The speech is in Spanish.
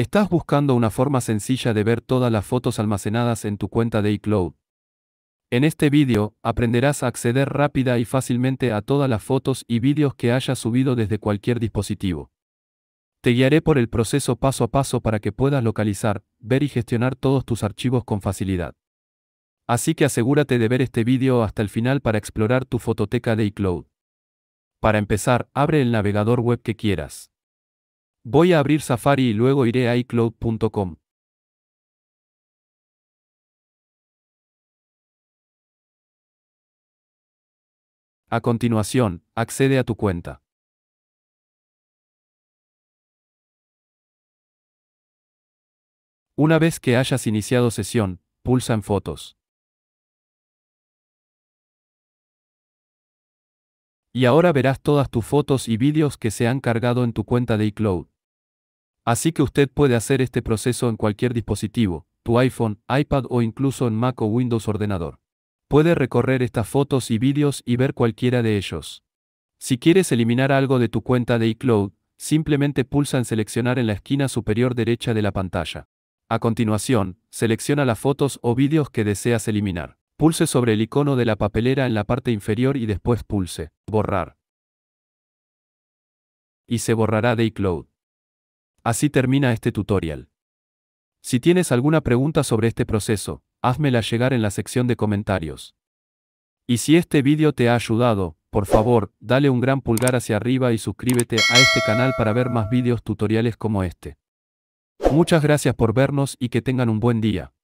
¿Estás buscando una forma sencilla de ver todas las fotos almacenadas en tu cuenta de iCloud? En este vídeo, aprenderás a acceder rápida y fácilmente a todas las fotos y vídeos que hayas subido desde cualquier dispositivo. Te guiaré por el proceso paso a paso para que puedas localizar, ver y gestionar todos tus archivos con facilidad. Así que asegúrate de ver este vídeo hasta el final para explorar tu fototeca de iCloud. Para empezar, abre el navegador web que quieras. Voy a abrir Safari y luego iré a iCloud.com. A continuación, accede a tu cuenta. Una vez que hayas iniciado sesión, pulsa en Fotos. Y ahora verás todas tus fotos y vídeos que se han cargado en tu cuenta de iCloud. Así que usted puede hacer este proceso en cualquier dispositivo, tu iPhone, iPad o incluso en Mac o Windows ordenador. Puede recorrer estas fotos y vídeos y ver cualquiera de ellos. Si quieres eliminar algo de tu cuenta de iCloud, simplemente pulsa en seleccionar en la esquina superior derecha de la pantalla. A continuación, selecciona las fotos o vídeos que deseas eliminar. Pulse sobre el icono de la papelera en la parte inferior y después pulse Borrar. Y se borrará de iCloud. Así termina este tutorial. Si tienes alguna pregunta sobre este proceso, házmela llegar en la sección de comentarios. Y si este vídeo te ha ayudado, por favor, dale un gran pulgar hacia arriba y suscríbete a este canal para ver más vídeos tutoriales como este. Muchas gracias por vernos y que tengan un buen día.